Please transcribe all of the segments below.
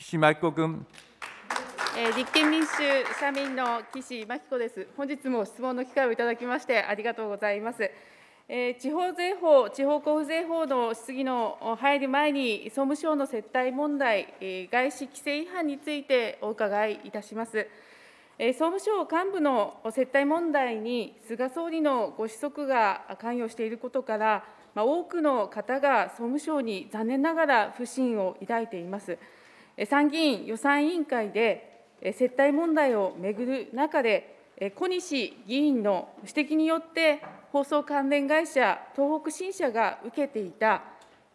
岸真紀子君。立憲民主社民の岸真紀子です。本日も質問の機会をいただきましてありがとうございます。え地方税法、地方交付税法の質疑の入る前に、総務省の接待問題、え外資規制違反についてお伺いいたします。え総務省幹部の接待問題に、菅総理のご子息が関与していることから、ま多くの方が総務省に残念ながら不信を抱いています。参議院予算委員会で、接待問題を巡る中で、小西議員の指摘によって、放送関連会社、東北新社が受けていた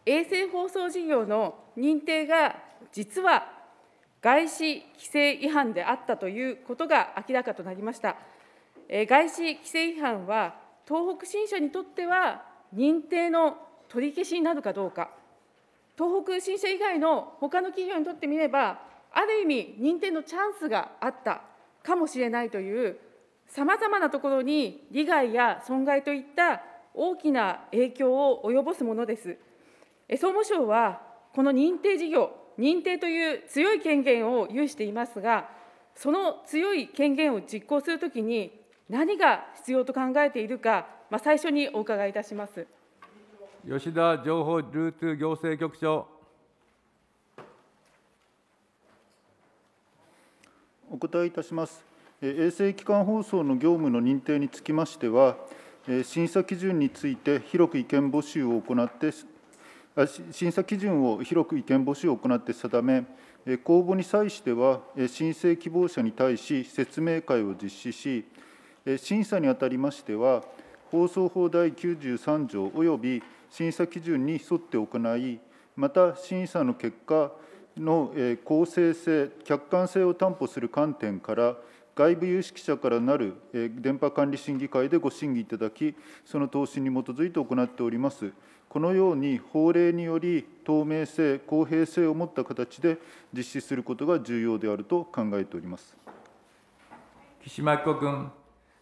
衛星放送事業の認定が、実は外資規制違反であったということが明らかとなりました。外資規制違反は、東北新社にとっては認定の取り消しになるかどうか、東北新社以外の他の企業にとってみれば、ある意味、認定のチャンスがあったかもしれないという、さまざまなところに利害や損害といった大きな影響を及ぼすものです。総務省は、この認定事業、認定という強い権限を有していますが、その強い権限を実行するときに、何が必要と考えているか、まあ、最初にお伺いいたします。吉田情報流通行政局長。お答えいたします。衛星機関放送の業務の認定につきましては、審査基準について広く意見募集を行って、審査基準を広く意見募集を行って定め、公募に際しては、申請希望者に対し説明会を実施し、審査にあたりましては、放送法第93条及び審査基準に沿って行い、また審査の結果の公正性、客観性を担保する観点から、外部有識者からなる電波管理審議会でご審議いただき、その答申に基づいて行っております。このように法令により透明性、公平性を持った形で実施することが重要であると考えております。岸真紀子君。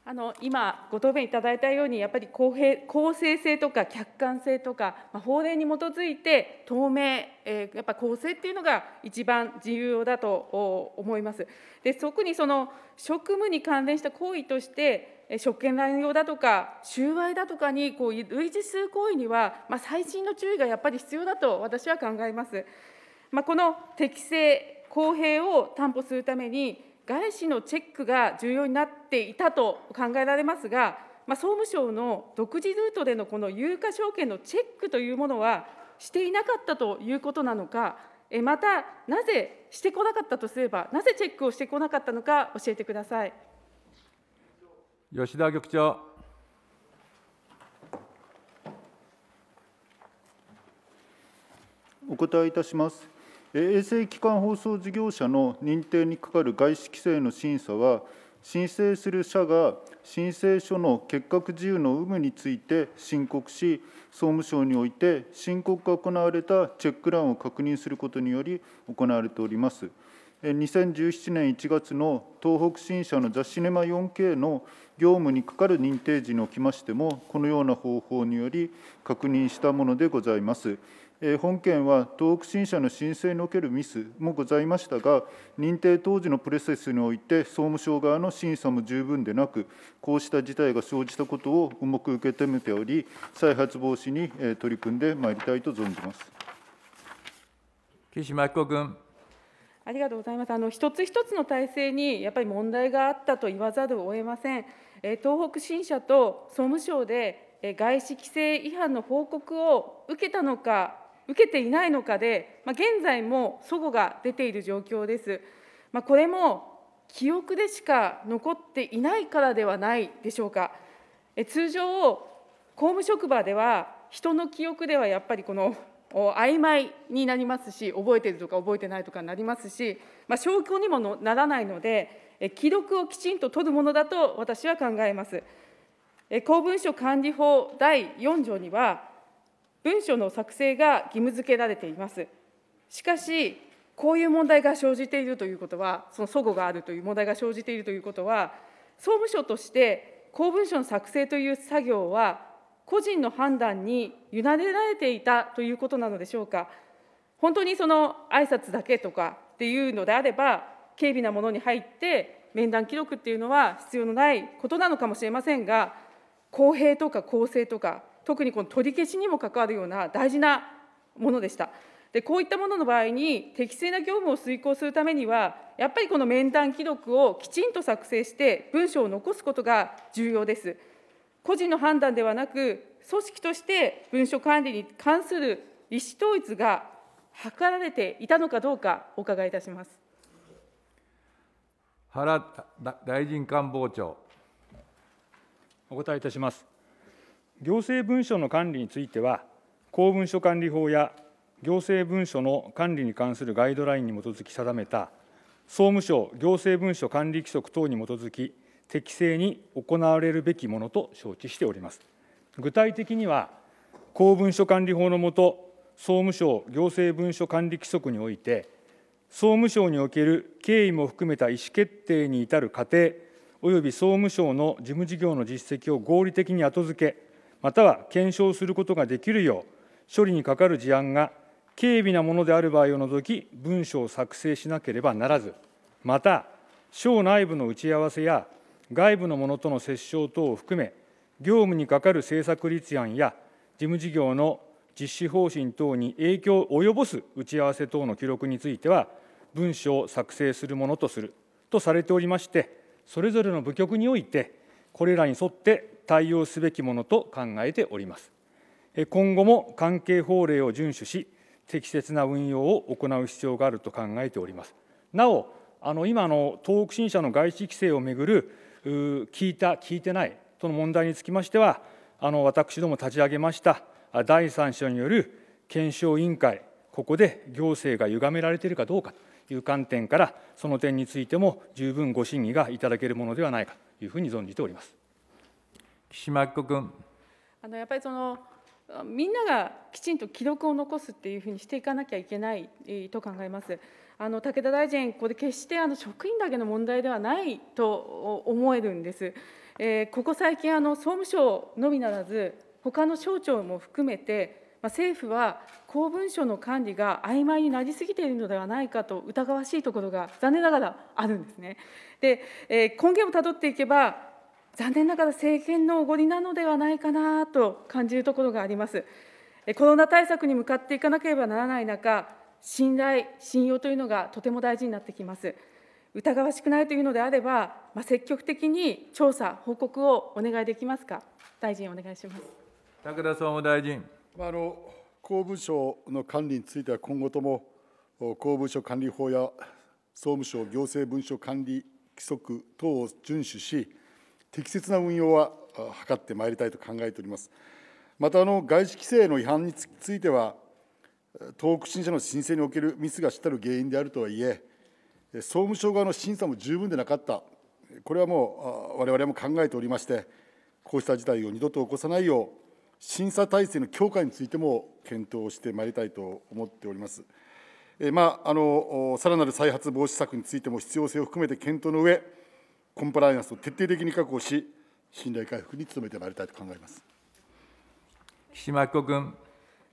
あの今、ご答弁いただいたように、やっぱり公平公正性とか客観性とか、まあ、法令に基づいて透明、えー、やっぱ公正っていうのが一番重要だと思います。で特にその職務に関連した行為として、職権乱用だとか、収賄だとかにこう類似する行為には、まあ、細心の注意がやっぱり必要だと私は考えます。まあ、この適正、公平を担保するために、外資のチェックが重要になっていたと考えられますが、まあ、総務省の独自ルートでのこの有価証券のチェックというものはしていなかったということなのか、また、なぜしてこなかったとすれば、なぜチェックをしてこなかったのか、教えてください。吉田局長。お答えいたします。衛星機関放送事業者の認定に係る外資規制の審査は、申請する者が申請書の結核自由の有無について申告し、総務省において申告が行われたチェック欄を確認することにより行われております。2017年1月の東北新社の雑誌ネマ 4K の業務にかかる認定時におきましても、このような方法により確認したものでございます。本件は東北新社の申請におけるミスもございましたが、認定当時のプロセスにおいて、総務省側の審査も十分でなく、こうした事態が生じたことを重く受け止めており、再発防止に取り組んでまいりたいと存じます岸真紀子君。ありがとうございますあの一つ一つの体制にやっぱり問題があったと言わざるを得ません。東北新社と総務省で外資規制違反の報告を受けたのか受けていないのかで、まあ、現在も齟齬が出ている状況です。まあ、これも記憶でしか残っていないからではないでしょうか。え通常、公務職場では、人の記憶ではやっぱりこの曖昧になりますし、覚えてるとか覚えてないとかになりますし、まあ、証拠にもならないので、記録をきちんと取るものだと私は考えます。公文書管理法第4条には、文書の作成が義務付けられています。しかし、こういう問題が生じているということは、その齟齬があるという問題が生じているということは、総務省として公文書の作成という作業は、個人の判断に委ねられていたということなのでしょうか。本当にその挨拶だけとかっていうのであれば、軽微なものに入って、面談記録っていうのは必要のないことなのかもしれませんが、公平とか公正とか、特にこの取り消しにも関わるような大事なものでした。でこういったものの場合に、適正な業務を遂行するためには、やっぱりこの面談記録をきちんと作成して、文書を残すことが重要です。個人の判断ではなく、組織として文書管理に関する意思統一が図られていたのかどうか、お伺いいたします原大臣官房長。お答えいたします。行政文書の管理については、公文書管理法や行政文書の管理に関するガイドラインに基づき定めた総務省行政文書管理規則等に基づき、適正に行われるべきものと承知しております。具体的には、公文書管理法のもと、総務省行政文書管理規則において、総務省における経緯も含めた意思決定に至る過程、および総務省の事務事業の実績を合理的に後付け、または検証することができるよう処理にかかる事案が軽微なものである場合を除き文書を作成しなければならずまた省内部の打ち合わせや外部のものとの折衝等を含め業務にかかる政策立案や事務事業の実施方針等に影響を及ぼす打ち合わせ等の記録については文書を作成するものとするとされておりましてそれぞれの部局においてこれらに沿って対応すべきものと考えております。今後も関係法令を遵守し、適切な運用を行う必要があると考えております。なお、あの今の東北新社の外資規制をめぐる聞いた、聞いてないとの問題につきましては、あの私ども立ち上げました第三者による検証委員会、ここで行政が歪められているかどうかという観点から、その点についても十分ご審議がいただけるものではないかというふうに存じております。島真子君。あのやっぱりそのみんながきちんと記録を残すっていうふうにしていかなきゃいけないと考えます。あの武田大臣、これ、決してあの職員だけの問題ではないと思えるんです。えー、ここ最近あの、総務省のみならず、他の省庁も含めて、まあ、政府は公文書の管理が曖昧になりすぎているのではないかと疑わしいところが残念ながらあるんですね。で、えー、根源をたどっていけば、残念ながら政権のおごりなのではないかなと感じるところがあります。コロナ対策に向かっていかなければならない中、信頼、信用というのがとても大事になってきます。疑わしくないというのであれば、まあ、積極的に調査、報告をお願いできますか、大臣、お願いします武田総務大臣。あの公文書の管理については、今後とも公文書管理法や総務省行政文書管理規則等を遵守し、適切な運用は図ってまいりたいと考えております。またあの外資規制の違反については、東北新社の申請におけるミスが主たる原因であるとはいえ、総務省側の審査も十分でなかった、これはもう我々も考えておりまして、こうした事態を二度と起こさないよう、審査体制の強化についても検討してまいりたいと思っております。えまあ、あのさらなる再発防止策についても必要性を含めて検討の上コンプライアンスを徹底的に確保し、信頼回復に努めてまいりたいと考えます。岸真子君。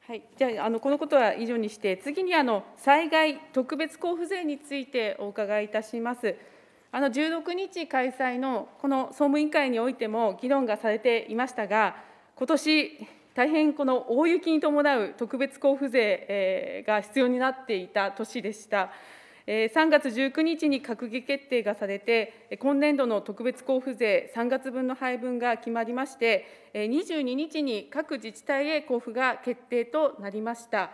はい、じゃああの、このことは以上にして、次にあの災害特別交付税についてお伺いいたします。あの16日開催のこの総務委員会においても議論がされていましたが、今年大変この大雪に伴う特別交付税が必要になっていた年でした。3月19日に閣議決定がされて、今年度の特別交付税3月分の配分が決まりまして、22日に各自治体へ交付が決定となりました。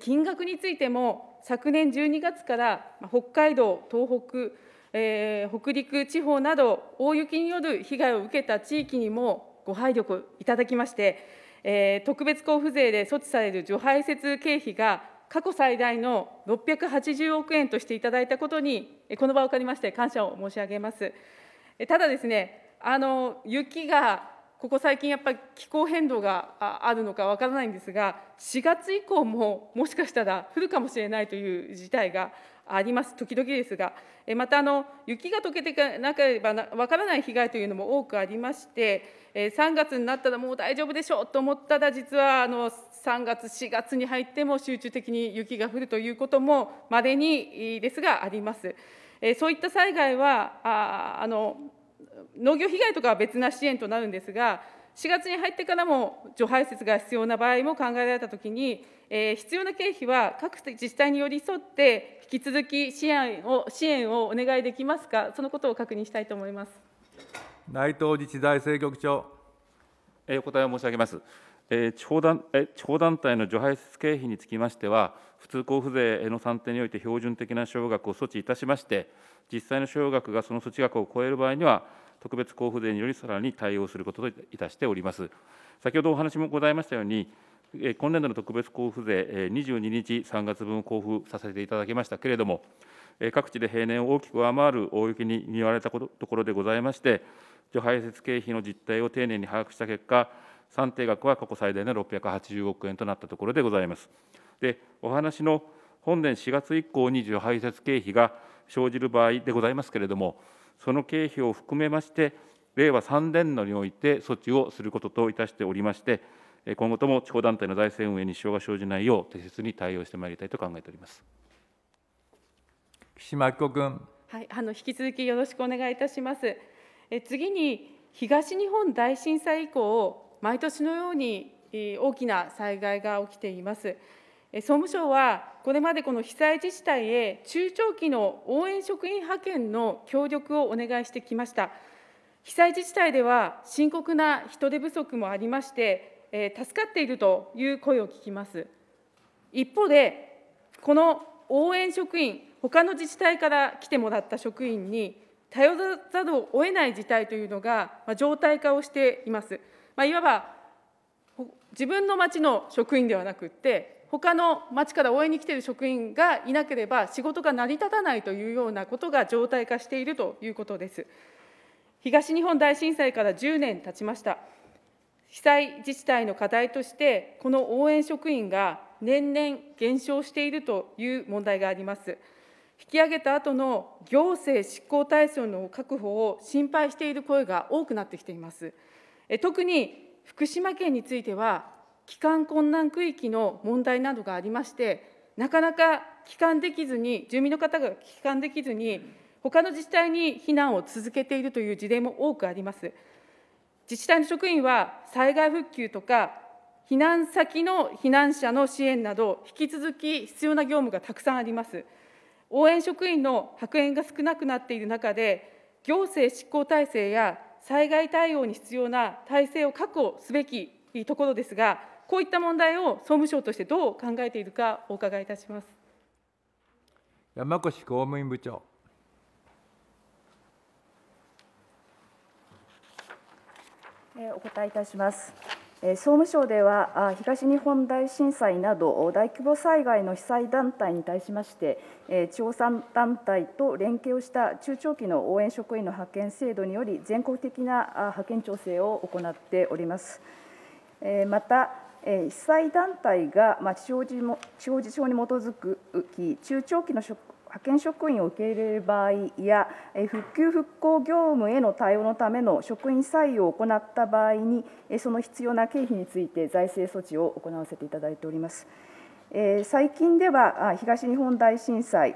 金額についても、昨年12月から北海道、東北、えー、北陸地方など、大雪による被害を受けた地域にもご配慮いただきまして、えー、特別交付税で措置される除排雪経費が過去最大の680億円としていただいたことに、この場を借りまして感謝を申し上げます。ただですね、あの雪がここ最近やっぱり気候変動があるのかわからないんですが、4月以降ももしかしたら降るかもしれないという事態があります、時々ですが、またあの雪が溶けてかなければわからない被害というのも多くありまして、3月になったらもう大丈夫でしょうと思ったら、実はあの3月、4月に入っても集中的に雪が降るということもまれにですがあります。そういった災害はあの農業被害とかは別な支援となるんですが、4月に入ってからも除排雪が必要な場合も考えられたときに、えー、必要な経費は各自治体に寄り添って、引き続き支援を支援をお願いできますか、そのことを確認したいと思います内藤自治財政局長。お答えを申し上げます。え地方団え地方団体の除排雪経費につきましては、普通交付税の算定において標準的な省額を措置いたしまして、実際の省額がその措置額を超える場合には、特別交付税によりさらに対応することといたしております。先ほどお話もございましたように、今年度の特別交付税、22日3月分を交付させていただきましたけれども、各地で平年を大きく上回る大雪に見舞われたところでございまして、除排雪経費の実態を丁寧に把握した結果、算定額は過去最大の680億円となったところでございます。でお話の本年4月以降に除排雪経費が生じる場合でございますけれども、その経費を含めまして、令和3年度において措置をすることといたしておりまして、今後とも地方団体の財政運営に支障が生じないよう、適切に対応してまいりたいと考えております岸真紀子君。はい、あの引き続きよろしくお願いいたします。え次に東日本大震災以降、毎年のように大きな災害が起きています。総務省は、これまでこの被災自治体へ中長期の応援職員派遣の協力をお願いしてきました。被災自治体では深刻な人手不足もありまして、えー、助かっているという声を聞きます。一方で、この応援職員、他の自治体から来てもらった職員に、頼らざるを得ない事態というのが、まあ、常態化をしています。まあ、いわば自分の町の職員ではなくって、他の町から応援に来ている職員がいなければ、仕事が成り立たないというようなことが常態化しているということです。東日本大震災から10年経ちました。被災自治体の課題として、この応援職員が年々減少しているという問題があります。引き上げた後の行政執行体制の確保を心配している声が多くなってきています。特に福島県については、帰還困難区域の問題などがありまして、なかなか帰還できずに、住民の方が帰還できずに、他の自治体に避難を続けているという事例も多くあります。自治体の職員は、災害復旧とか、避難先の避難者の支援など、引き続き必要な業務がたくさんあります。応援職員の派遣が少なくなっている中で、行政執行体制や災害対応に必要な体制を確保すべきところですが、こういった問題を総務省としてどう考えているか、お伺いいたします山越公務員部長。お答えいたします。総務省では東日本大震災など大規模災害の被災団体に対しまして地方産団体と連携をした中長期の応援職員の派遣制度により全国的な派遣調整を行っておりますまた被災団体が、ま地方自地方自治法に基づく中長期の職派遣職員を受け入れる場合や復旧・復興業務への対応のための職員採用を行った場合にその必要な経費について財政措置を行わせていただいております。最近では東日本大震災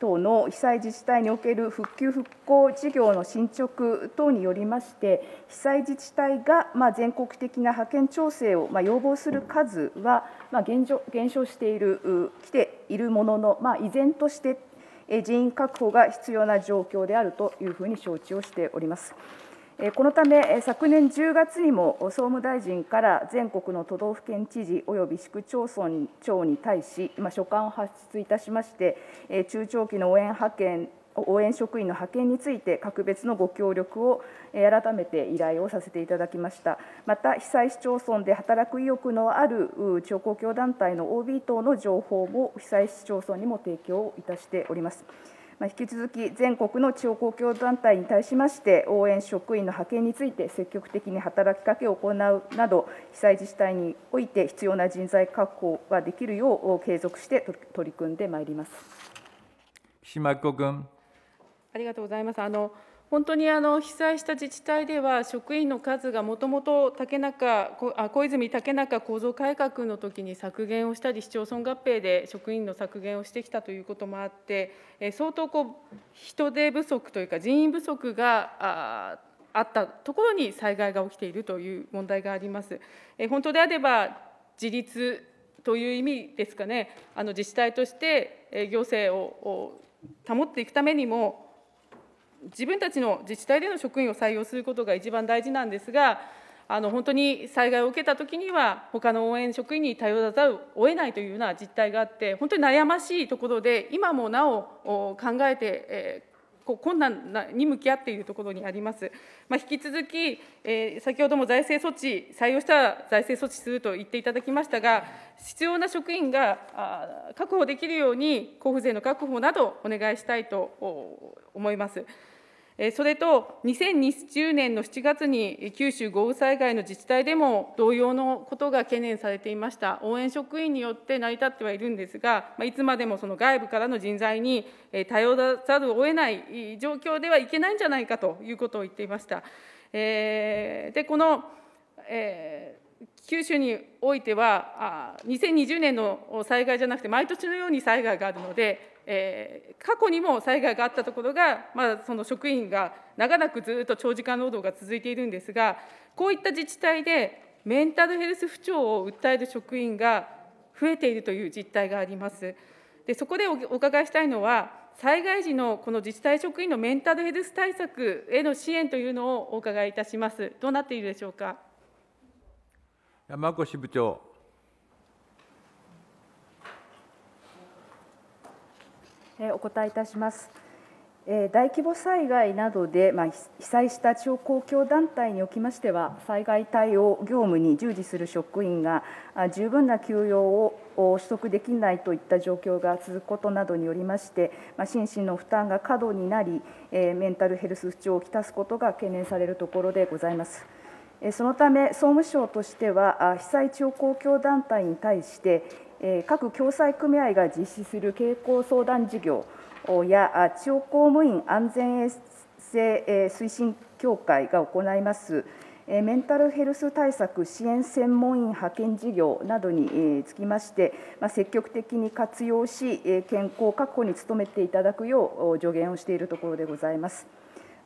等の被災自治体における復旧・復興事業の進捗等によりまして、被災自治体が全国的な派遣調整を要望する数は減少している、きているものの、まあ、依然として人員確保が必要な状況であるというふうに承知をしております。このため、昨年10月にも総務大臣から全国の都道府県知事および市区町村長に対し、書簡を発出いたしまして、中長期の応援派遣応援職員の派遣について、格別のご協力を改めて依頼をさせていただきました、また被災市町村で働く意欲のある地方公共団体の OB 等の情報も、被災市町村にも提供いたしております。引き続き全国の地方公共団体に対しまして応援職員の派遣について積極的に働きかけを行うなど被災自治体において必要な人材確保ができるよう継続して取り組んでまいります。岸真君ありがとうございますあの本当にあの被災した自治体では、職員の数がもともと竹中小泉竹中構造改革の時に削減をしたり、市町村合併で職員の削減をしてきたということもあって、相当こう人手不足というか、人員不足があったところに災害が起きているという問題があります。本当であれば自立という意味ですかね、あの自治体として行政を保っていくためにも、自分たちの自治体での職員を採用することが一番大事なんですが、あの本当に災害を受けたときには、他の応援職員に頼らざるを得ないというような実態があって、本当に悩ましいところで、今もなお考えてこう困難に向き合っているところにあります。まあ、引き続き、えー、先ほども財政措置、採用したら財政措置すると言っていただきましたが、必要な職員があ確保できるように、交付税の確保などお願いしたいと思います。それと2020年の7月に九州豪雨災害の自治体でも同様のことが懸念されていました応援職員によって成り立ってはいるんですがいつまでもその外部からの人材に頼らざるを得ない状況ではいけないんじゃないかということを言っていました。でこの、えー九州においては、2020年の災害じゃなくて、毎年のように災害があるので、えー、過去にも災害があったところが、まあ、その職員が長らくずっと長時間労働が続いているんですが、こういった自治体でメンタルヘルス不調を訴える職員が増えているという実態があります。でそこでお伺いしたいのは、災害時のこの自治体職員のメンタルヘルス対策への支援というのをお伺いいたします。どうなっているでしょうか。山越部長。お答えいたします。大規模災害などで、ま被災した地方公共団体におきましては、災害対応業務に従事する職員が十分な休養を取得できないといった状況が続くことなどによりまして、ま心身の負担が過度になり、メンタルヘルス不調をきたすことが懸念されるところでございます。そのため、総務省としては、被災地方公共団体に対して、各共済組合が実施する傾向相談事業や地方公務員安全衛生推進協会が行いますメンタルヘルス対策支援専門員派遣事業などにつきまして、積極的に活用し、健康確保に努めていただくよう助言をしているところでございます。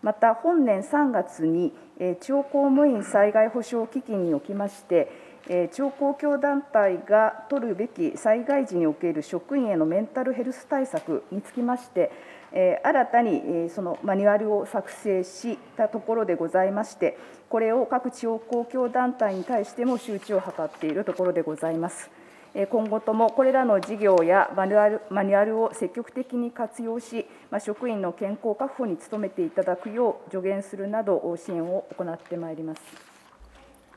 また、本年3月に地方公務員災害保障基金におきまして、地方公共団体が取るべき災害時における職員へのメンタルヘルス対策につきまして、新たにそのマニュアルを作成したところでございまして、これを各地方公共団体に対しても周知を図っているところでございます。今後ともこれらの事業やマニュアルを積極的に活用し、まあ、職員の健康確保に努めていただくよう助言するなど、支援を行ってまいります。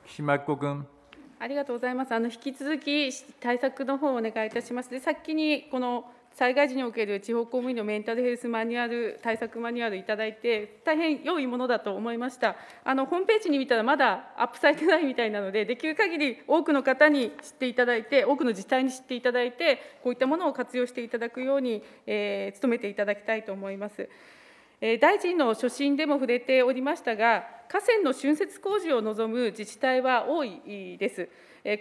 岸真子君。ありがとうございます。あの引き続き対策の方をお願いいたします。で、先にこの災害時における地方公務員のメンタルヘルスマニュアル、対策マニュアルいただいて、大変良いものだと思いました。あのホームページに見たら、まだアップされてないみたいなので、できる限り多くの方に知っていただいて、多くの自治体に知っていただいて、こういったものを活用していただくように、えー、努めていただきたいと思います。大臣の所信でも触れておりましたが、河川の浚渫工事を望む自治体は多いです。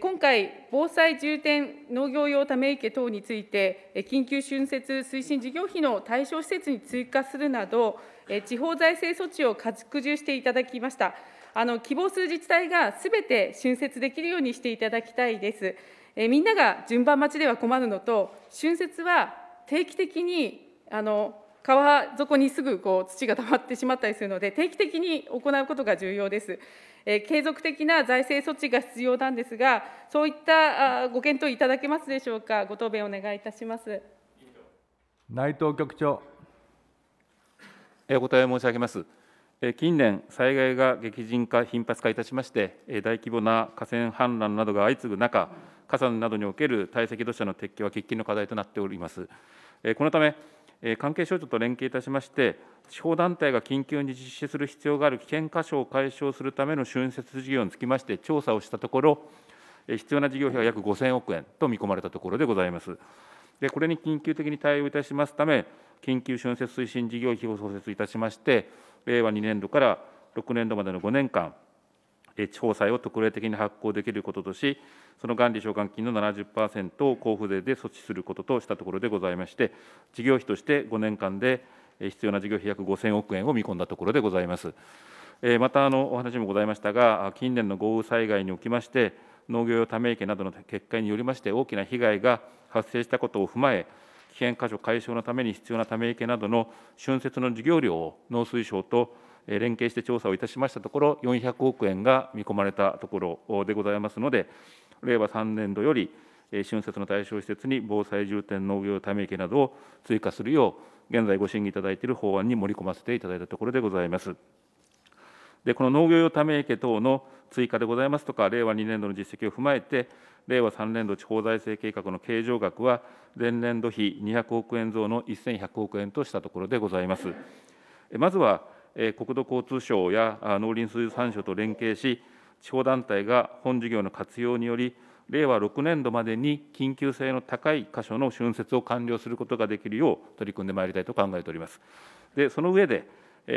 今回、防災重点農業用ため池等について、緊急浚渫推進事業費の対象施設に追加するなど、地方財政措置を拡充していただきました。あの希望する自治体がすべて浚渫できるようにしていただきたいです。えみんなが順番待ちでは困るのと、浚渫は定期的にあの川底にすぐこう土が溜まってしまったりするので、定期的に行うことが重要です。え継続的な財政措置が必要なんですが、そういったご検討いただけますでしょうか、ご答弁お願いいたします内藤局長。お答え申し上げます。近年、災害が激甚化、頻発化いたしまして、大規模な河川氾濫などが相次ぐ中、火山などにおける堆積土砂の撤去は喫緊の課題となっております。このため関係省庁と連携いたしまして、地方団体が緊急に実施する必要がある危険箇所を解消するための春節事業につきまして、調査をしたところ、必要な事業費は約5000億円と見込まれたところでございます。でこれに緊急的に対応いたしますため、緊急春節推進事業費を創設いたしまして、令和2年度から6年度までの5年間、地方債を特例的に発行できることとし、その元利償還金の70%を交付税で措置することとしたところでございまして、事業費として5年間で必要な事業費約5000億円を見込んだところでございます。またお話もございましたが、近年の豪雨災害におきまして、農業用ため池などの決壊によりまして、大きな被害が発生したことを踏まえ、危険箇所解消のために必要なため池などの春節の事業量を農水省と連携して調査をいたしましたところ、400億円が見込まれたところでございますので、令和3年度より、春節の対象施設に防災重点農業ため池などを追加するよう、現在ご審議いただいている法案に盛り込ませていただいたところでございます。でこの農業用ため池等の追加でございますとか、令和2年度の実績を踏まえて、令和3年度地方財政計画の計上額は、前年度比200億円増の1100億円としたところでございます。まずは国土交通省や農林水産省と連携し、地方団体が本事業の活用により、令和6年度までに緊急性の高い箇所の春節を完了することができるよう取り組んでまいりたいと考えております。でその上で、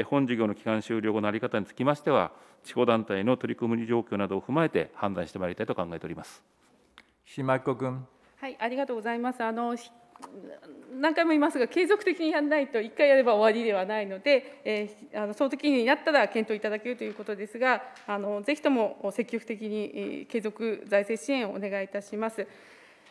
本事業の期間終了後の在り方につきましては、地方団体の取り組み状況などを踏まえて判断してまいりたいと考えております。岸子君。はい、ありがとうございます。あの何回も言いますが継続的にやらないと1回やれば終わりではないので、えー、あのその時になったら検討いただけるということですがあのぜひとも積極的に継続財政支援をお願いいたします。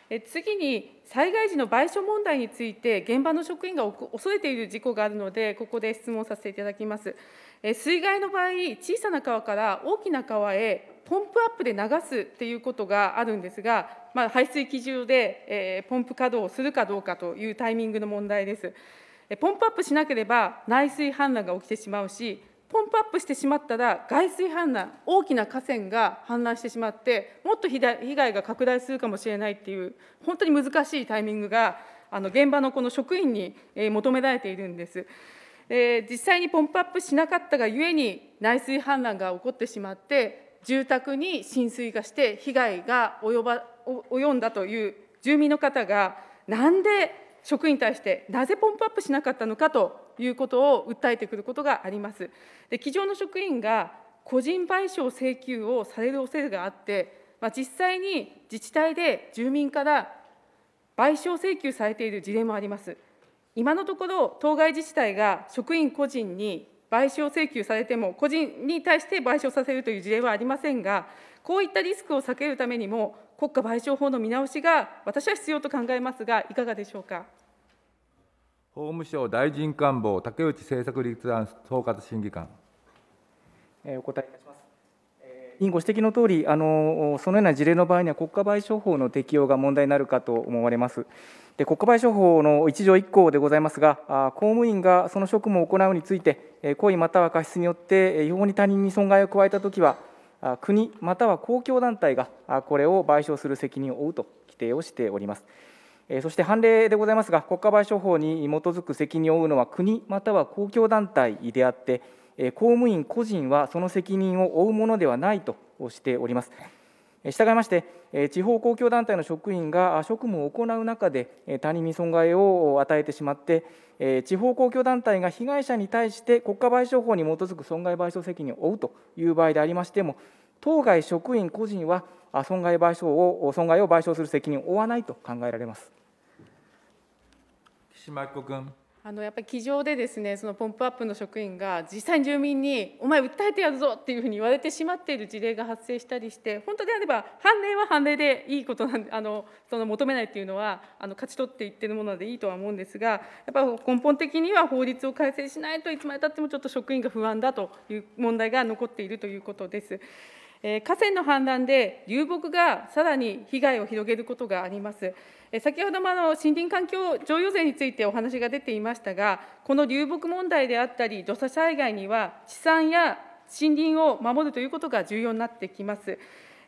え次に、災害時の賠償問題について、現場の職員が恐れている事故があるので、ここで質問させていただきます。え水害の場合、小さな川から大きな川へポンプアップで流すっていうことがあるんですが、まあ、排水機中で、えー、ポンプ稼働するかどうかというタイミングの問題です。ポンプアップしなければ内水氾濫が起きてしまうし、ポンプアップしてしまったら外水氾濫、大きな河川が氾濫してしまって、もっと被害が拡大するかもしれないっていう、本当に難しいタイミングが、あの現場のこの職員に求められているんです。えー、実際にポンプアップしなかったがゆえに内水氾濫が起こってしまって住宅に浸水がして被害が及ば及んだという住民の方が、なんで職員に対して、なぜポンプアップしなかったのかということを訴えてくることがあります。で机上の職員が個人賠償請求をされる恐れがあって、まあ、実際に自治体で住民から賠償請求されている事例もあります。今のところ、当該自治体が職員個人に賠償請求されても、個人に対して賠償させるという事例はありませんが、こういったリスクを避けるためにも、国家賠償法の見直しが私は必要と考えますが、いかがでしょうか。法務省大臣官房、竹内政策立案総括審議官。お答えいたします。委員ご指摘のとおりあの、そのような事例の場合には、国家賠償法の適用が問題になるかと思われます。で国家賠償法の1条1項でございますが、公務員がその職務を行うについて、行為または過失によって違法に他人に損害を加えたときは、国または公共団体がこれを賠償する責任を負うと規定をしております。そして判例でございますが、国家賠償法に基づく責任を負うのは国または公共団体であって、公務員個人はその責任を負うものではないとしております。従いまして、地方公共団体の職員が職務を行う中で、他人に損害を与えてしまって、地方公共団体が被害者に対して国家賠償法に基づく損害賠償責任を負うという場合でありましても、当該職員個人は損害賠償を損害を賠償する責任を負わないと考えられます。岸子君。あのやっぱり機上でですねそのポンプアップの職員が実際に住民に「お前訴えてやるぞ」っていうふうに言われてしまっている事例が発生したりして本当であれば判例は判例でいいことなんあのその求めないっていうのはあの勝ち取っていってるものでいいとは思うんですがやっぱり根本的には法律を改正しないといつまでたってもちょっと職員が不安だという問題が残っているということです。河川の氾濫で流木がさらに被害を広げることがあります。先ほどもあの森林環境譲与税についてお話が出ていましたが、この流木問題であったり、土砂災害には地産や森林を守るということが重要になってきます。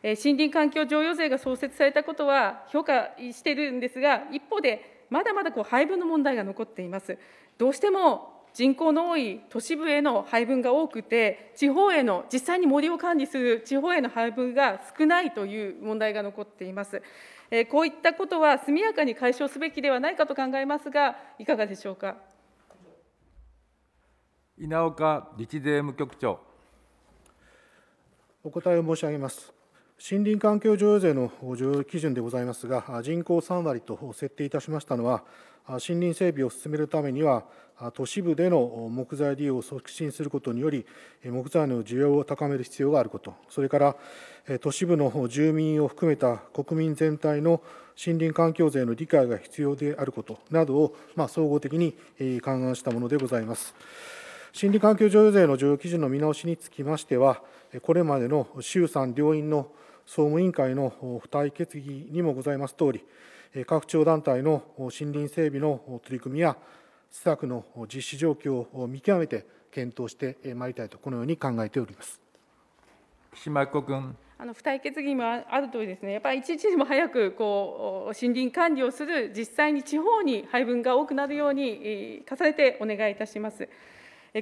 森林環境譲与税が創設されたことは評価しているんですが、一方で、まだまだこう配分の問題が残っています。どうしても人口の多い都市部への配分が多くて、地方への、実際に森を管理する地方への配分が少ないという問題が残っています。えこういったことは速やかに解消すべきではないかと考えますが、いかがでしょうか。稲岡自治税務局長。お答えを申し上げます。森林環境譲与税の譲与基準でございますが、人口3割と設定いたしましたのは、森林整備を進めるためには、都市部での木材利用を促進することにより、木材の需要を高める必要があること、それから都市部の住民を含めた国民全体の森林環境税の理解が必要であることなどを、ま総合的に勘案したものでございます。森林環境譲与税の譲与基準の見直しにつきましては、これまでの衆参両院の総務委員会の付帯決議にもございますとおり、各庁団体の森林整備の取り組みや、施策の実施状況を見極めて検討してまいりたいと、このように考えております。岸真子君。あの付帯決議もあるとおりですね、やっぱり一日でも早くこう森林管理をする、実際に地方に配分が多くなるように、重ねてお願いいたします。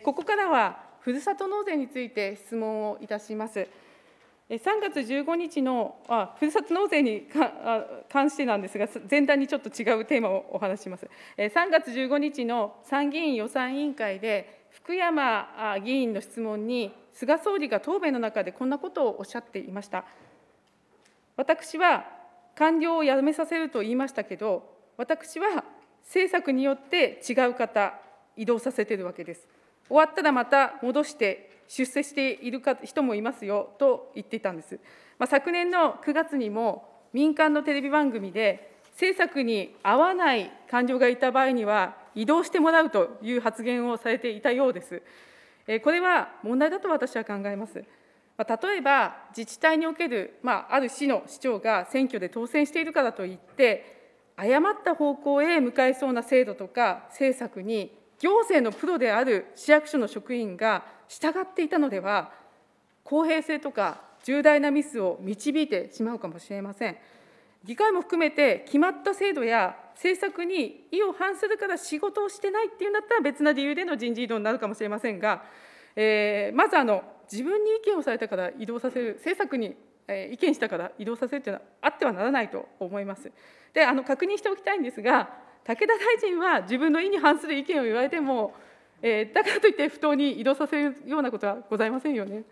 ここからはふるさと納税について質問をいたします。3月15日のあふるさと納税に関してなんですが、前段にちょっと違うテーマをお話します。3月15日の参議院予算委員会で、福山議員の質問に、菅総理が答弁の中でこんなことをおっしゃっていました。私は官僚を辞めさせると言いましたけど、私は政策によって違う方、移動させてるわけです。終わったらまた戻して出世している人もいますよと言っていたんです。まあ、昨年の9月にも民間のテレビ番組で、政策に合わない官僚がいた場合には、移動してもらうという発言をされていたようです。これは問題だと私は考えます。例えば、自治体における、まあ、ある市の市長が選挙で当選しているからといって、誤った方向へ向かいそうな制度とか政策に、行政のプロである市役所の職員が従っていたのでは、公平性とか重大なミスを導いてしまうかもしれません。議会も含めて、決まった制度や政策に意を反するから仕事をしてないっていうんだったら、別な理由での人事異動になるかもしれませんが、えー、まずあの自分に意見をされたから移動させる、政策に意見したから移動させるというのはあってはならないと思います。であの確認しておきたいんですが、武田大臣は自分の意に反する意見を言われても、えー、だからといって不当に移動させるようなことはございませんよね。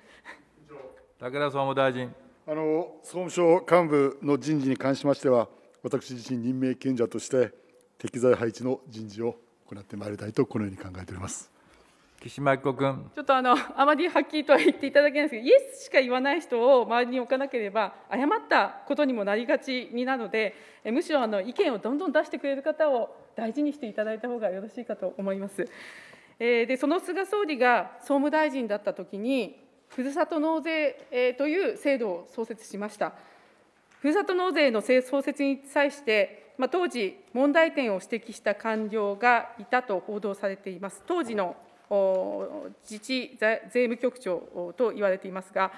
武田総務大臣あの総務省幹部の人事に関しましては、私自身、任命権者として、適材配置の人事を行ってまいりたいと、このように考えております岸真紀子君。ちょっとあのあまりはっきりとは言っていただけないんですけど、イエスしか言わない人を周りに置かなければ、誤ったことにもなりがちになので、むしろあの意見をどんどん出してくれる方を大事にしていただいた方がよろしいかと思います。でその菅総理が総務大臣だったときに、ふるさと納税という制度を創設しました。ふるさと納税の創設に際して、まあ、当時、問題点を指摘した官僚がいたと報道されています。当時の自治税務局長と言われていますが、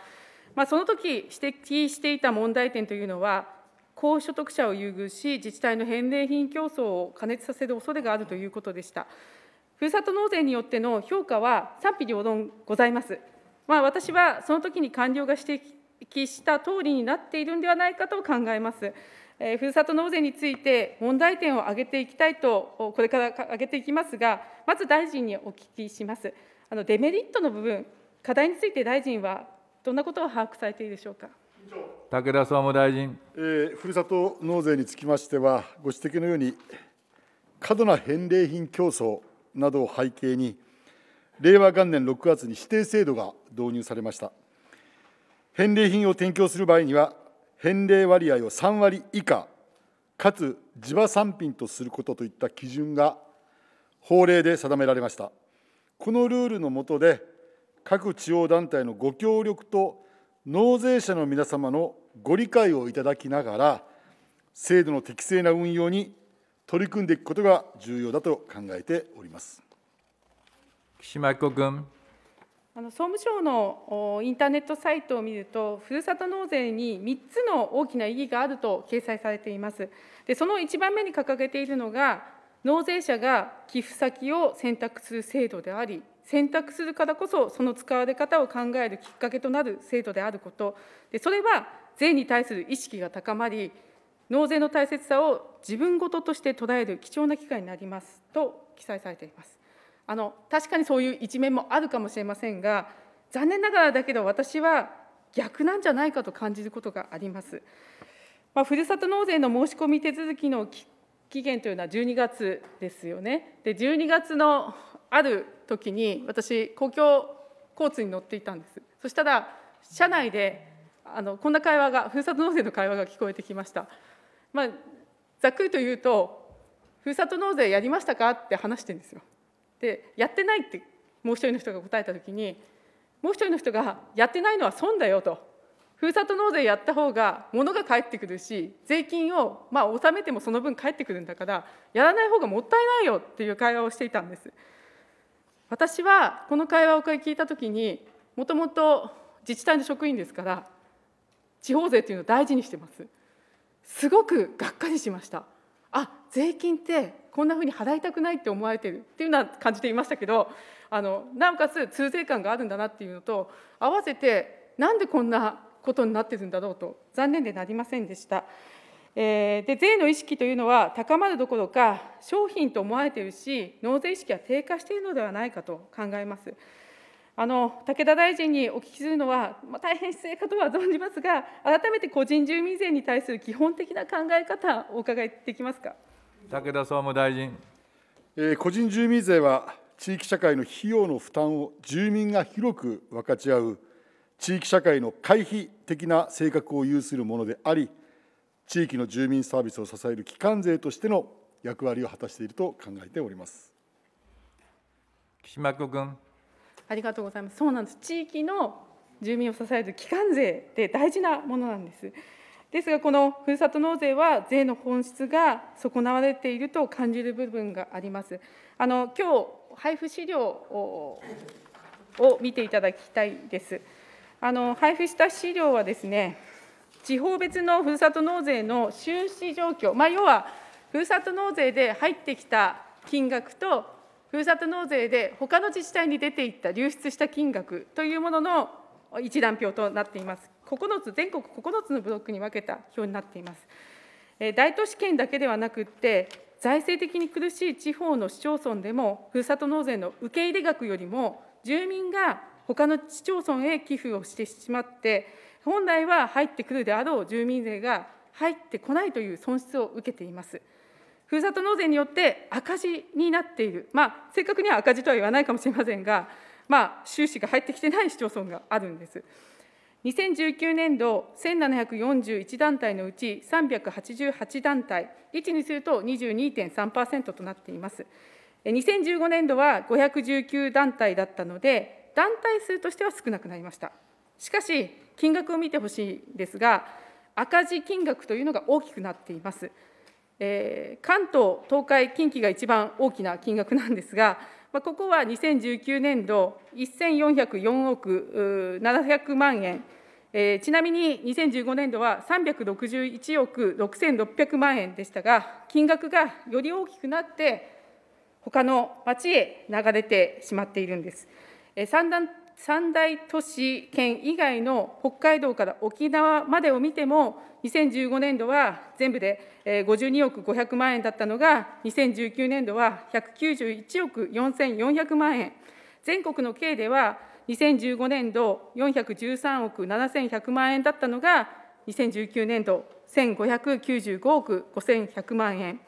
まあ、その時指摘していた問題点というのは、高所得者を優遇し、自治体の返礼品競争を過熱させる恐れがあるということでした。ふるさと納税によっての評価は賛否両論ございます。まあ、私はその時に官僚が指摘した通りになっているんではないかと考えます。えー、ふるさと納税について問題点を挙げていきたいと、これから挙げていきますが、まず大臣にお聞きします。あのデメリットの部分、課題について大臣はどんなことを把握されているでしょうか。武田総務大臣、えー、ふるさと納税につきましては、ご指摘のように、過度な返礼品競争、などを背景に令和元年6月に指定制度が導入されました返礼品を提供する場合には返礼割合を3割以下かつ地場産品とすることといった基準が法令で定められましたこのルールの下で各地方団体のご協力と納税者の皆様のご理解をいただきながら制度の適正な運用に取り組んでいくことが重要だと考えております。岸真子君あの総務省のインターネットサイトを見ると、ふるさと納税に3つの大きな意義があると掲載されています。でその1番目に掲げているのが、納税者が寄付先を選択する制度であり、選択するからこそ、その使われ方を考えるきっかけとなる制度であること、でそれは税に対する意識が高まり、納税の大切さを自分事として捉える貴重な機会になりますと記載されています。あの確かにそういう一面もあるかもしれませんが、残念ながらだけど、私は逆なんじゃないかと感じることがあります。まあ、ふるさと納税の申し込み手続きの期限というのは12月ですよね。で、12月のある時に、私、公共交通に乗っていたんです。そしたら、車内であのこんな会話が、ふるさと納税の会話が聞こえてきました。まあ、ざっくりと言うとふるさと納税やりましたかって話してるんですよ。でやってないってもう一人の人が答えた時にもう一人の人がやってないのは損だよとふるさと納税やった方が物が返ってくるし税金をまあ納めてもその分返ってくるんだからやらない方がもったいないよっていう会話をしていたんです私はこの会話を聞いた時にもともと自治体の職員ですから地方税というのを大事にしてますすごくがっかりしましたあ税金ってこんなふうに払いたくないって思われてるっていうのは感じていましたけどあのなおかつ通税感があるんだなっていうのと合わせてなんでこんなことになってるんだろうと残念でなりませんでした。えー、で税の意識というのは高まるどころか商品と思われているし納税意識は低下しているのではないかと考えます。あの武田大臣にお聞きするのは、まあ、大変失礼かとは存じますが、改めて個人住民税に対する基本的な考え方、お伺いできますか武田総務大臣、えー。個人住民税は、地域社会の費用の負担を住民が広く分かち合う、地域社会の回避的な性格を有するものであり、地域の住民サービスを支える基幹税としての役割を果たしていると考えております。木島君。ありがとうございますそうなんです地域の住民を支える機関税って大事なものなんですですがこのふるさと納税は税の本質が損なわれていると感じる部分がありますあの今日配布資料を見ていただきたいですあの配布した資料はですね地方別のふるさと納税の収支状況、まあ、要はふるさと納税で入ってきた金額とふるさと納税で他の自治体に出ていった流出した金額というものの一覧表となっています。9つ、全国9つのブロックに分けた表になっています。大都市圏だけではなくって、財政的に苦しい地方の市町村でも、ふるさと納税の受け入れ額よりも、住民が他の市町村へ寄付をしてしまって、本来は入ってくるであろう住民税が入ってこないという損失を受けています。ふるさと納税によって赤字になっている、まあ、正確には赤字とは言わないかもしれませんが、まあ、収支が入ってきてない市町村があるんです。2019年度、1741団体のうち388団体、率にすると22.3%となっています。2015年度は519団体だったので、団体数としては少なくなりました。しかし、金額を見てほしいんですが、赤字金額というのが大きくなっています。えー、関東、東海、近畿が一番大きな金額なんですが、まあ、ここは2019年度、1404億700万円、えー、ちなみに2015年度は361億6600万円でしたが、金額がより大きくなって、他の町へ流れてしまっているんです。えー、三段三大都市圏以外の北海道から沖縄までを見ても、2015年度は全部で52億500万円だったのが、2019年度は191億4400万円、全国の計では2015年度413億7100万円だったのが、2019年度1595億5100万円。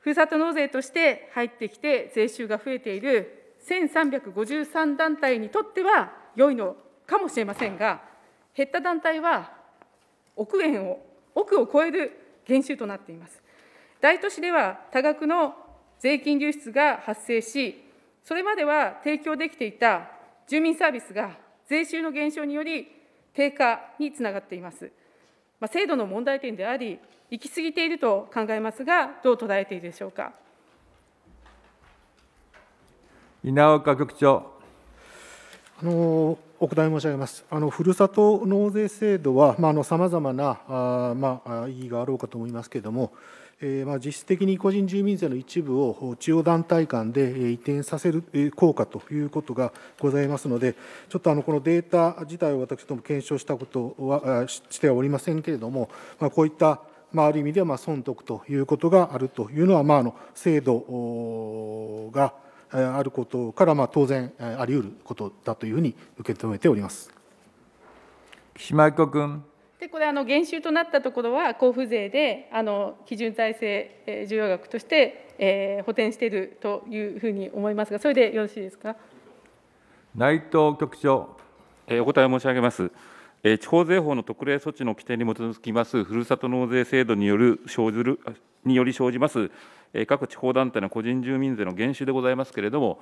ふるさと納税として入ってきて税収が増えている1353団体にとっては良いのかもしれませんが、減った団体は億円を、億を超える減収となっています。大都市では多額の税金流出が発生し、それまでは提供できていた住民サービスが税収の減少により低下につながっています。まあ、制度の問題点であり、行き過ぎていると考えますが、どう捉えているでしょうか。稲岡局長。あのお答え申し上げますあのふるさと納税制度はさまざ、まなあ、まあ、意義があろうかと思いますけれども、えーまあ、実質的に個人住民税の一部を地方団体間で移転させる効果ということがございますので、ちょっとあのこのデータ自体を私ども検証したことはしてはおりませんけれども、まあ、こういったまあ、ある意味ではまあ損得ということがあるというのは、まあ、あの制度があることからまあ当然あり得ることだというふうに受け止めております。岸真子君。でこれあの減収となったところは交付税であの基準財政需要額として、えー、補填しているというふうに思いますが、それでよろしいですか。内藤局長、えー、お答え申し上げます。えー、地方税法の特例措置の規定に基づきますふるさと納税制度による生じるにより生じます各地方団体の個人住民税の減収でございますけれども、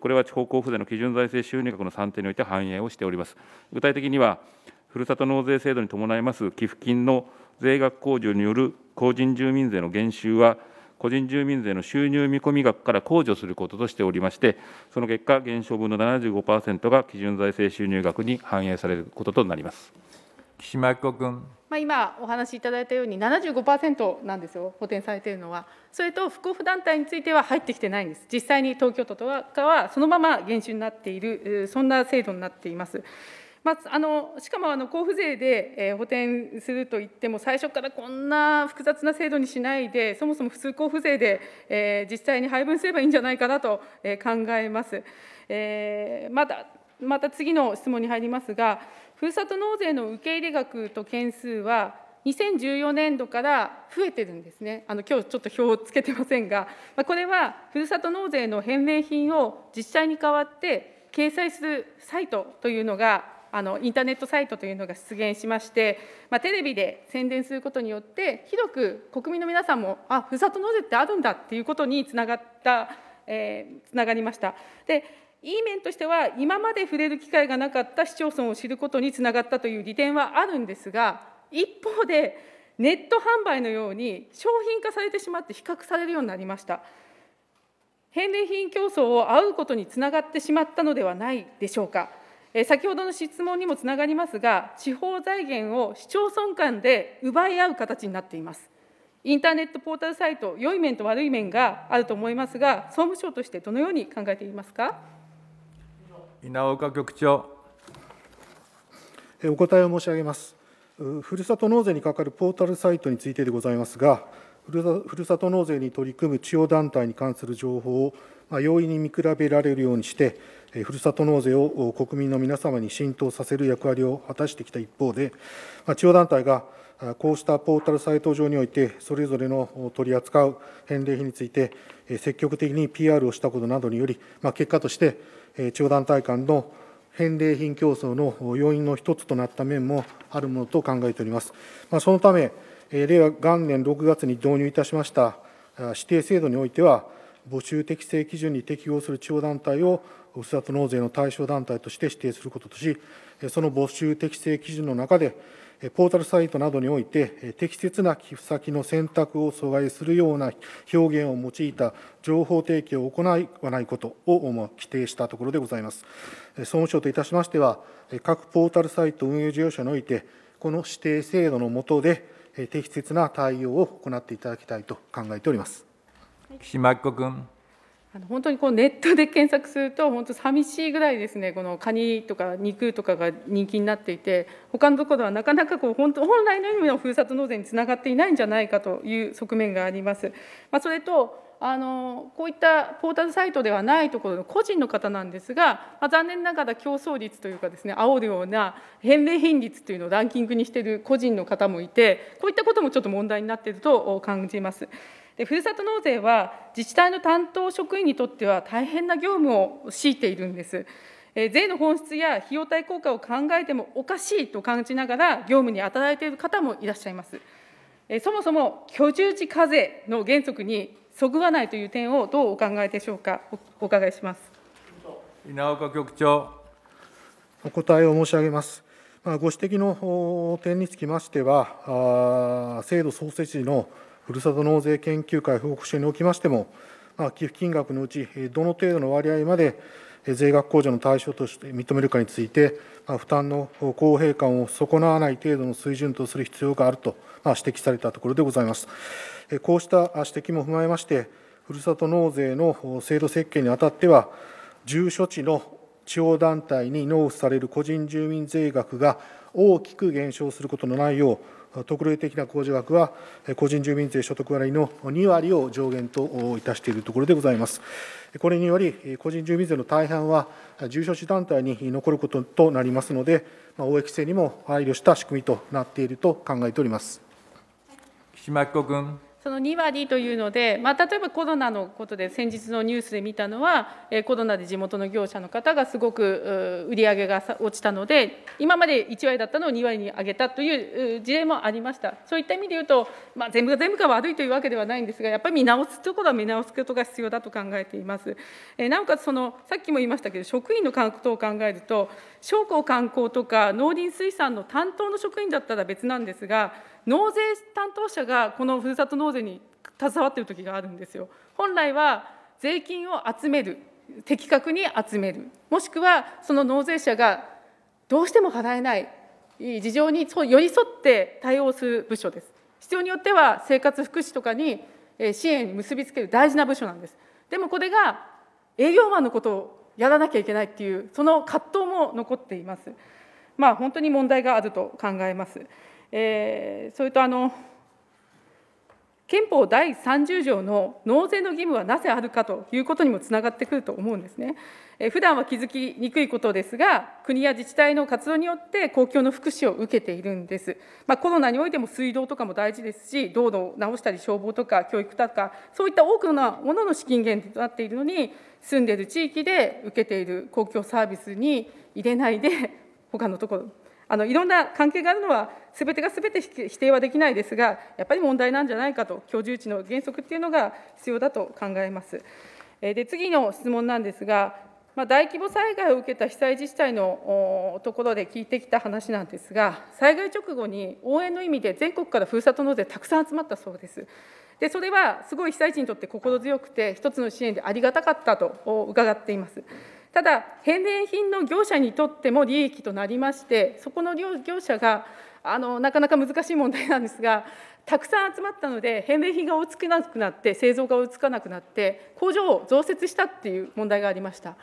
これは地方交付税の基準財政収入額の算定において反映をしております。具体的には、ふるさと納税制度に伴います寄付金の税額控除による個人住民税の減収は、個人住民税の収入見込み額から控除することとしておりまして、その結果、減少分の75%が基準財政収入額に反映されることとなります。岸真子君。まあ、今お話しいただいたように75%なんですよ、補填されているのは。それと、不交付団体については入ってきてないんです。実際に東京都とかはそのまま減収になっている、そんな制度になっています。まあ、あのしかもあの交付税で、補填するといっても、最初からこんな複雑な制度にしないで、そもそも普通交付税で、えー、実際に配分すればいいんじゃないかなと、考えます。えー、またまた次の質問に入りますが、ふるさと納税の受け入れ額と件数は、2014年度から増えてるんですね、あの今日ちょっと表をつけてませんが、まあ、これはふるさと納税の返礼品を実際に代わって、掲載するサイトというのがあのインターネットサイトというのが出現しまして、まあ、テレビで宣伝することによって広く国民の皆さんもあふるさと納税ってあるんだっていうことにつながった、えー、つながりました。でいい面としては、今まで触れる機会がなかった市町村を知ることにつながったという利点はあるんですが、一方で、ネット販売のように商品化されてしまって比較されるようになりました。返礼品競争を合うことにつながってしまったのではないでしょうか。先ほどの質問にもつながりますが、地方財源を市町村間で奪い合う形になっています。インターネットポータルサイト、良い面と悪い面があると思いますが、総務省としてどのように考えていますか。稲岡局長。お答えを申し上げます。ふるさと納税にかかるポータルサイトについてでございますが、ふるさと納税に取り組む地方団体に関する情報を、まあ、容易に見比べられるようにして、ふるさと納税を国民の皆様に浸透させる役割を果たしてきた一方で、まあ、地方団体がこうしたポータルサイト上において、それぞれの取り扱う返礼品について、積極的に PR をしたことなどにより、まあ、結果として、地団体間の返礼品競争の要因の一つとなった面もあるものと考えております。まあ、そのため、令和元年6月に導入いたしました指定制度においては、募集適正基準に適合する地方団体をふるさと納税の対象団体として指定することとし、その募集適正基準の中で、ポータルサイトなどにおいて、適切な寄付先の選択を阻害するような表現を用いた情報提供を行わないことを規定したところでございます。総務省といたしましては、各ポータルサイト運営事業者において、この指定制度の下で、適切な対応を行っていただきたいと考えております。岸真紀子君。あの本当にこうネットで検索すると本当寂しいぐらいですねこのカニとか肉とかが人気になっていて他のところはなかなかこう本当本来の意味のふるさと納税につながっていないんじゃないかという側面があります。まあ、それとあのこういったポータルサイトではないところの個人の方なんですが、まあ、残念ながら競争率というかですね煽るような返礼品率というのをランキングにしている個人の方もいてこういったこともちょっと問題になっていると感じます。でふるさと納税は自治体の担当職員にとっては大変な業務を強いているんです。え税の本質や費用対効果を考えてもおかしいと感じながら、業務に働いている方もいらっしゃいます。えそもそも居住地課税の原則にそぐわないという点をどうお考えでしょうか、お伺いします稲岡局長。お答えを申し上げます。ご指摘の点につきましては、制度創設時のふるさと納税研究会報告書におきましても、まあ、寄付金額のうち、どの程度の割合まで税額控除の対象として認めるかについて、まあ、負担の公平感を損なわない程度の水準とする必要があると、まあ、指摘されたところでございます。こうした指摘も踏まえまして、ふるさと納税の制度設計にあたっては、住所地の地方団体に納付される個人住民税額が大きく減少することのないよう、特例的な控除額は、個人住民税所得割の2割を上限といたしているところでございます。これにより、個人住民税の大半は住所地団体に残ることとなりますので、応益制にも配慮した仕組みとなっていると考えております。岸真子君。その2割というので、まあ、例えばコロナのことで先日のニュースで見たのは、えコロナで地元の業者の方がすごく売り上げが落ちたので今まで1割だったのを2割に上げたという事例もありましたそういった意味でいうと、まあ、全部が全部が悪いというわけではないんですがやっぱり見直すところは見直すことが必要だと考えています、えなおかつそのさっきも言いましたけど職員のことを考えると商工観光とか農林水産の担当の職員だったら別なんですが納税担当者がこのふるさと納税に携わっている時があるんですよ。本来は税金を集める、的確に集める、もしくはその納税者がどうしても払えない事情に寄り添って対応する部署です。必要によっては生活福祉とかに支援に結びつける大事な部署なんです。でもこれが営業マンのことをやらなきゃいけないっていうその葛藤も残っています。まあ本当に問題があると考えます。えー、それとあの憲法第30条の納税の義務はなぜあるかということにもつながってくると思うんですね。え普段は気づきにくいことですが、国や自治体の活動によって公共の福祉を受けているんです。まあ、コロナにおいても水道とかも大事ですし、道路を直したり、消防とか教育とか、そういった多くのものの資金源となっているのに、住んでいる地域で受けている公共サービスに入れないで、他のところあのいろんな関係があるのは、すべてがすべて否定はできないですが、やっぱり問題なんじゃないかと、居住地の原則っていうのが必要だと考えます。で次の質問なんですが、まあ、大規模災害を受けた被災自治体のところで聞いてきた話なんですが、災害直後に応援の意味で全国からふるさと納税たくさん集まったそうです。でそれはすごい被災地にとって心強くて、一つの支援でありがたかったと伺っています。ただ、返礼品の業者にとっても利益となりまして、そこの業者があのなかなか難しい問題なんですが、たくさん集まったので、返礼品が追いつかなくなって、製造が追いつかなくなって、工場を増設したっていう問題がありました。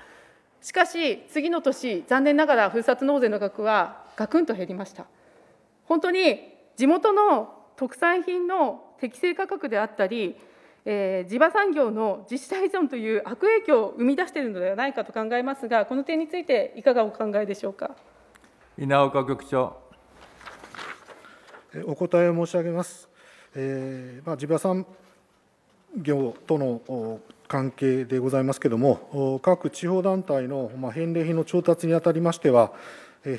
しかし、次の年、残念ながらふるさと納税の額はガクンと減りました。本当に地元の特産品の適正価格であったり、えー、地場産業の自治体依存という悪影響を生み出しているのではないかと考えますが、この点について、いかがお考えでしょうか稲岡局長。お答えを申し上げます。えーまあ、地場産業との関係でございますけれども、各地方団体の返礼品の調達にあたりましては、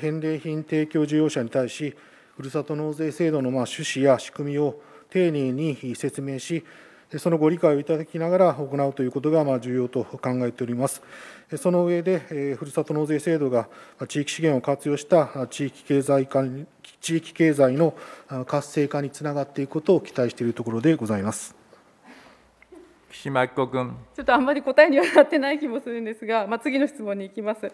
返礼品提供事業者に対し、ふるさと納税制度の趣旨や仕組みを丁寧に説明し、そのご理解をいただきながら行うということがま重要と考えております。その上で、ふるさと納税制度が地域資源を活用した地域経済化地域経済の活性化につながっていくことを期待しているところでございます。岸真紀子君。ちょっとあんまり答えにはなってない気もするんですが、まあ、次の質問に行きます。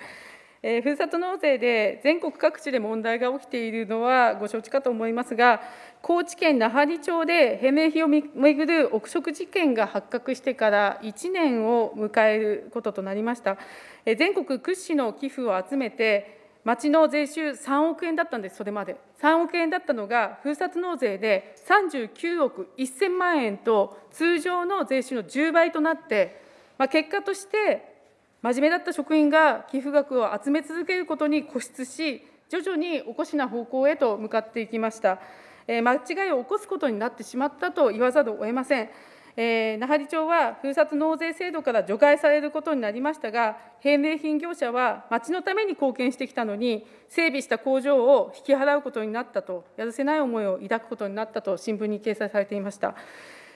えー、ふるさと納税で全国各地で問題が起きているのはご承知かと思いますが、高知県那覇里町で返礼品を巡る憶測事件が発覚してから1年を迎えることとなりました。えー、全国屈指の寄付を集めて、町の税収3億円だったんです、それまで。3億円だったのが、ふるさと納税で39億1000万円と、通常の税収の10倍となって、まあ、結果として、真面目だった職員が寄付額を集め続けることに固執し、徐々におこしな方向へと向かっていきました。えー、間違いを起こすことになってしまったと言わざるを得ません。えー、那覇里町は、ふるさと納税制度から除外されることになりましたが、返礼品業者は町のために貢献してきたのに、整備した工場を引き払うことになったと、やるせない思いを抱くことになったと、新聞に掲載されていました。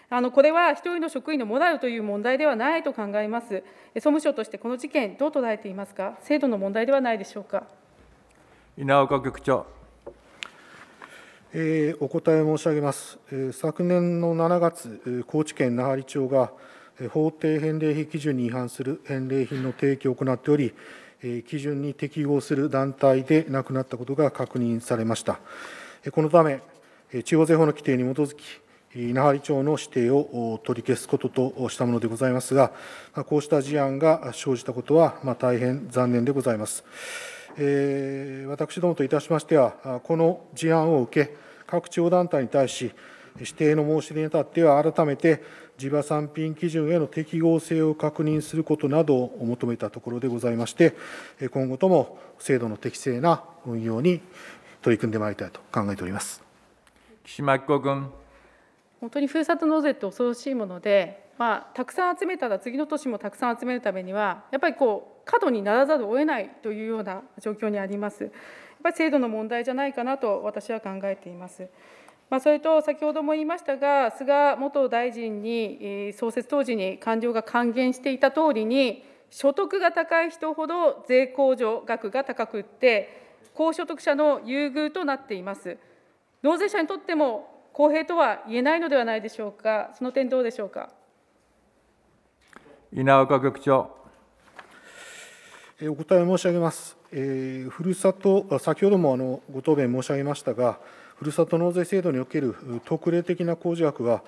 あのこれは一人の職員のモラルという問題ではないと考えます。総務省としてこの事件、どう捉えていますか、制度の問題ではないでしょうか。稲岡局長。えー、お答え申し上げます、えー、昨年の7月、高知県那覇里町が法定返礼品基準に違反する返礼品の提供を行っており、基準に適合する団体でなくなったことが確認されました。このため、地方税法の規定に基づき、稲張町の指定を取り消すこととしたものでございますが、こうした事案が生じたことは、ま大変残念でございます。え私どもといたしましては、この事案を受け、各地方団体に対し、指定の申し出にあたっては、改めて地場産品基準への適合性を確認することなどを求めたところでございまして、今後とも制度の適正な運用に取り組んでまいりたいと考えております。岸真紀子君。本当にふるさと納税って恐ろしいもので、まあ、たくさん集めたら次の年もたくさん集めるためにはやっぱりこう過度にならざるを得ないというような状況にあります。やっぱり制度の問題じゃないかなと私は考えています。まあ、それと先ほども言いましたが、菅元大臣に創設当時に官僚が還元していた通りに、所得が高い人ほど税控除額が高くって、高所得者の優遇となっています。納税者にとっても公平とは言えないのではないでしょうか、その点、どうでしょうか。稲岡局長お答え申し上げます、えー、ふるさと先ほどもあのご答弁申し上げましたが、ふるさと納税制度における特例的な控除額は、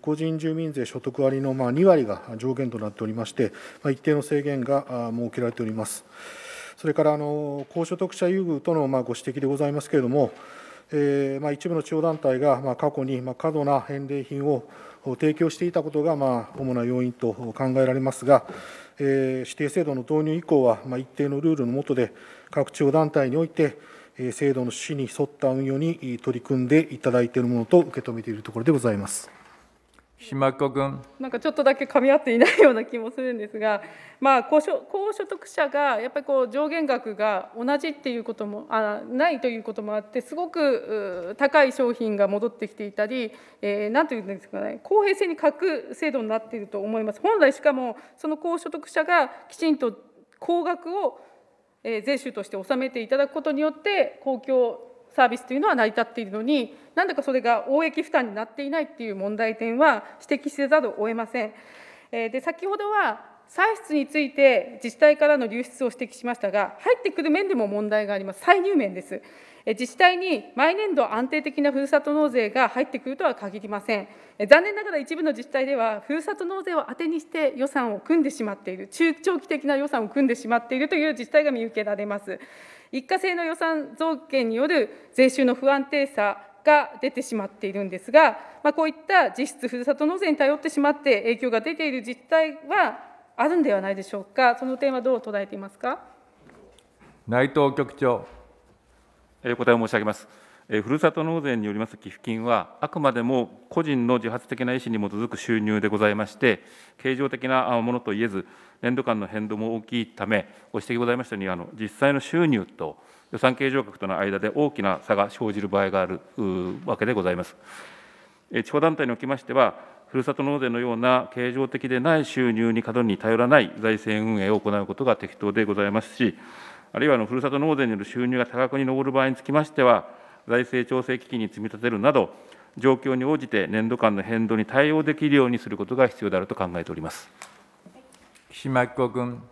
個人住民税所得割のま2割が上限となっておりまして、ま一定の制限が設けられております。それからあの高所得者優遇とのまご指摘でございますけれども、えーまあ、一部の地方団体が、まあ、過去に、まあ、過度な返礼品を提供していたことが、まあ、主な要因と考えられますが、えー、指定制度の導入以降は、まあ、一定のルールの下で、各地方団体において、えー、制度の趣旨に沿った運用に取り組んでいただいているものと受け止めているところでございます。島子君なんかちょっとだけ噛み合っていないような気もするんですが、まあ、高所高所得者がやっぱりこう上限額が同じっていうこともあないということもあってすごく高い商品が戻ってきていたり、えー、なんというんですかね公平性に欠く制度になっていると思います。本来しかもその高所得者がきちんと高額を税収として納めていただくことによって公共サービスというのは成り立っているのになんだかそれが応益負担になっていないっていう問題点は指摘せざるを得ません。で先ほどは歳出について自治体からの流出を指摘しましたが、入ってくる面でも問題があります、歳入面です。自治体に毎年度安定的なふるさと納税が入ってくるとは限りません。残念ながら一部の自治体では、ふるさと納税を当てにして予算を組んでしまっている、中長期的な予算を組んでしまっているという自治体が見受けられます。一過性の予算増減による税収の不安定さが出てしまっているんですが、まあ、こういった実質ふるさと納税に頼ってしまって影響が出ている実態はあるんではないでしょうか、その点はどう捉えていますか内藤局長。お答えを申し上げます。ふるさと納税によります寄付金は、あくまでも個人の自発的な意思に基づく収入でございまして、経常的なものといえず、年度間の変動も大きいため、ご指摘ございましたように、あの実際の収入と予算計上額との間で大きな差が生じる場合があるわけでございます。地方団体におきましては、ふるさと納税のような経常的でない収入に過度に頼らない財政運営を行うことが適当でございますし、あるいはあのふるさと納税による収入が多額に上る場合につきましては、財政調整基金に積み立てるなど、状況に応じて年度間の変動に対応できるようにすることが必要であると考えております。岸真紀子君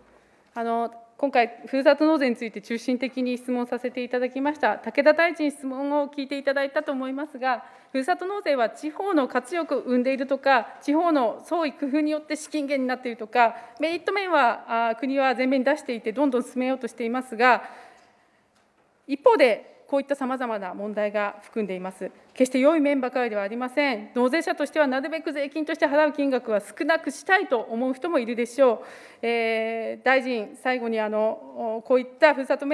あの今回、ふるさと納税について中心的に質問させていただきました、武田大臣、質問を聞いていただいたと思いますが、ふるさと納税は地方の活力を生んでいるとか、地方の創意工夫によって資金源になっているとか、メリット面は国は前面に出していて、どんどん進めようとしていますが、一方で、こういったさまざまな問題が含んでいます。決して良い面ばかりではありません。納税者としては、なるべく税金として払う金額は少なくしたいと思う人もいるでしょう。えー、大臣、最後にあのこういったふるさと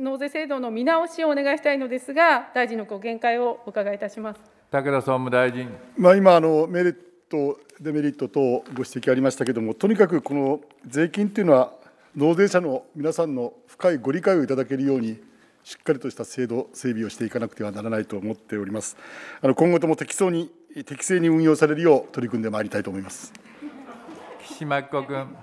納税制度の見直しをお願いしたいのですが、大臣のご見解をお伺いいたします。武田総務大臣。まあ、今あのメリット、デメリット等ご指摘ありましたけれども、とにかくこの税金というのは、納税者の皆さんの深いご理解をいただけるように、しっかりとした制度整備をしていかなくてはならないと思っております。あの今後とも適当に適正に運用されるよう取り組んでまいりたいと思います。岸真子君。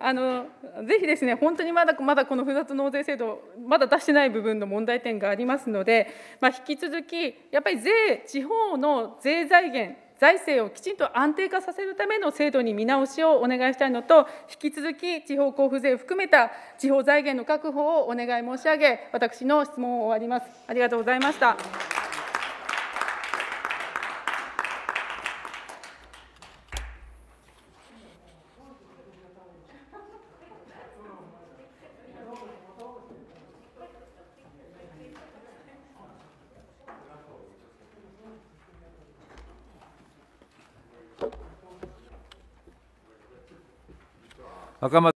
あのぜひですね、本当にまだまだこのふるさと納税制度、まだ出してない部分の問題点がありますので、まあ、引き続き、やっぱり税、地方の税財源財政をきちんと安定化させるための制度に見直しをお願いしたいのと、引き続き地方交付税を含めた地方財源の確保をお願い申し上げ、私の質問を終わります。ありがとうございました。赤松